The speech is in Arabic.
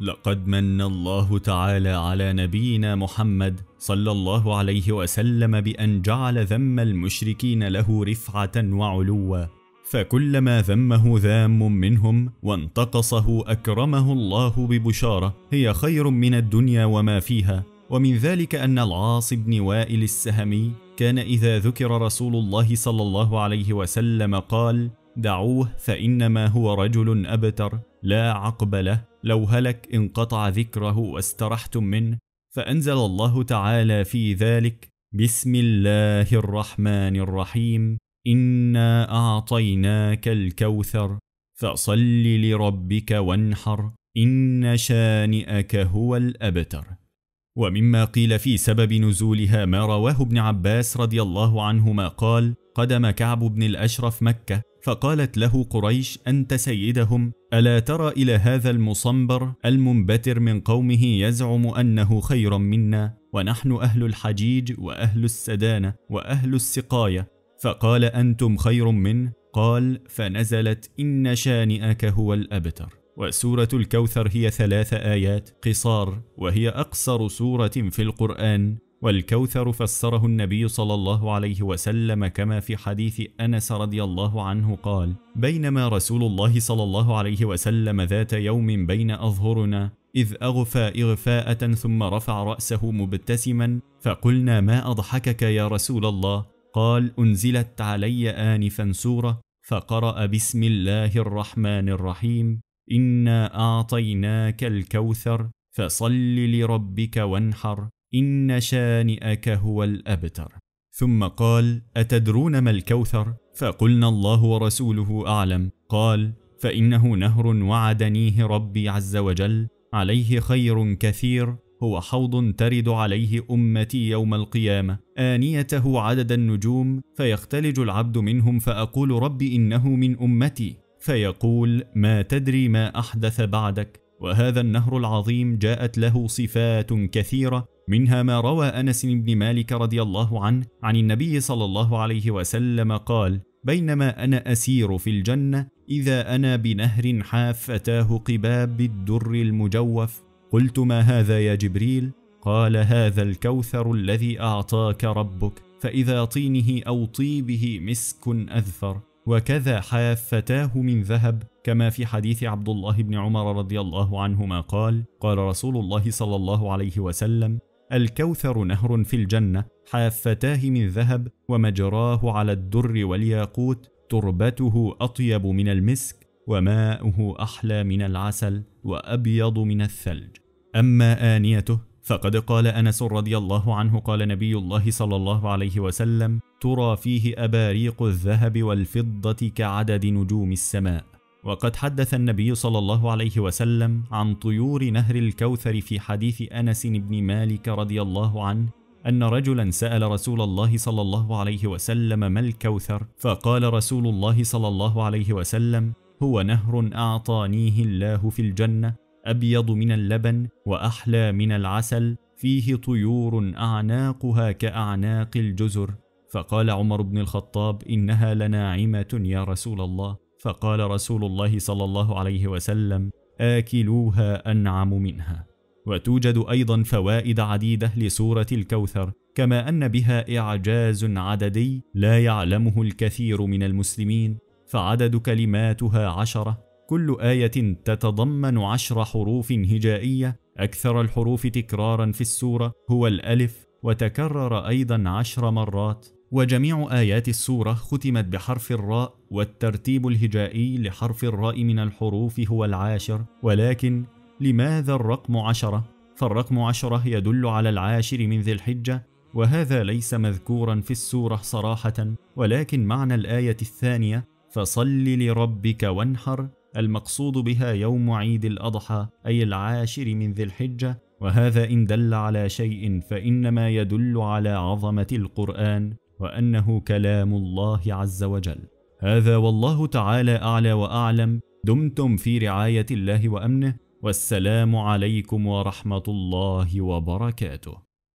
لقد من الله تعالى على نبينا محمد صلى الله عليه وسلم بأن جعل ذم المشركين له رفعة وعلوا فكلما ذمه ذام منهم وانتقصه أكرمه الله ببشارة هي خير من الدنيا وما فيها ومن ذلك أن العاص بن وائل السهمي كان إذا ذكر رسول الله صلى الله عليه وسلم قال دعوه فإنما هو رجل أبتر لا عقب له لو هلك انقطع ذكره واسترحتم منه فأنزل الله تعالى في ذلك بسم الله الرحمن الرحيم إنا أعطيناك الكوثر فصل لربك وانحر إن شانئك هو الأبتر ومما قيل في سبب نزولها ما رواه ابن عباس رضي الله عنهما قال قدم كعب بن الأشرف مكة فقالت له قريش أنت سيدهم ألا ترى إلى هذا المصنبر المنبتر من قومه يزعم أنه خيرا منا ونحن أهل الحجيج وأهل السدانة وأهل السقاية فقال أنتم خير منه قال فنزلت إن شانئك هو الأبتر وسورة الكوثر هي ثلاث آيات قصار وهي أقصر سورة في القرآن والكوثر فسره النبي صلى الله عليه وسلم كما في حديث أنس رضي الله عنه قال بينما رسول الله صلى الله عليه وسلم ذات يوم بين أظهرنا إذ أغفى إغفاءة ثم رفع رأسه مبتسما فقلنا ما أضحكك يا رسول الله قال أنزلت علي آنفا سورة فقرأ بسم الله الرحمن الرحيم إنا أعطيناك الكوثر فصل لربك وانحر إن شانئك هو الأبتر ثم قال أتدرون ما الكوثر؟ فقلنا الله ورسوله أعلم قال فإنه نهر وعدنيه ربي عز وجل عليه خير كثير هو حوض ترد عليه أمتي يوم القيامة آنيته عدد النجوم فيختلج العبد منهم فأقول ربي إنه من أمتي فيقول ما تدري ما أحدث بعدك وهذا النهر العظيم جاءت له صفات كثيرة منها ما روى أنس بن مالك رضي الله عنه عن النبي صلى الله عليه وسلم قال بينما أنا أسير في الجنة إذا أنا بنهر حاف أتاه قباب الدر المجوف قلت ما هذا يا جبريل قال هذا الكوثر الذي أعطاك ربك فإذا طينه أو طيبه مسك أذفر وكذا حافتاه من ذهب كما في حديث عبد الله بن عمر رضي الله عنهما قال قال رسول الله صلى الله عليه وسلم الكوثر نهر في الجنة حافتاه من ذهب ومجراه على الدر والياقوت تربته أطيب من المسك وماؤه أحلى من العسل وأبيض من الثلج أما آنيته فقد قال أنس رضي الله عنه قال نبي الله صلى الله عليه وسلم ترى فيه أباريق الذهب والفضة كعدد نجوم السماء وقد حدث النبي صلى الله عليه وسلم عن طيور نهر الكوثر في حديث أنس بن مالك رضي الله عنه أن رجلا سأل رسول الله صلى الله عليه وسلم ما الكوثر فقال رسول الله صلى الله عليه وسلم هو نهر أعطانيه الله في الجنة أبيض من اللبن وأحلى من العسل فيه طيور أعناقها كأعناق الجزر فقال عمر بن الخطاب إنها لناعمة يا رسول الله فقال رسول الله صلى الله عليه وسلم آكلوها أنعم منها وتوجد أيضا فوائد عديدة لسورة الكوثر كما أن بها إعجاز عددي لا يعلمه الكثير من المسلمين فعدد كلماتها عشرة كل آية تتضمن عشر حروف هجائية أكثر الحروف تكرارا في السورة هو الألف وتكرر أيضا عشر مرات وجميع آيات السورة ختمت بحرف الراء والترتيب الهجائي لحرف الراء من الحروف هو العاشر ولكن لماذا الرقم عشرة؟ فالرقم عشرة يدل على العاشر من ذي الحجة وهذا ليس مذكورا في السورة صراحة ولكن معنى الآية الثانية فصل لربك وانحر المقصود بها يوم عيد الأضحى أي العاشر من ذي الحجة وهذا إن دل على شيء فإنما يدل على عظمة القرآن وأنه كلام الله عز وجل هذا والله تعالى أعلى وأعلم دمتم في رعاية الله وأمنه والسلام عليكم ورحمة الله وبركاته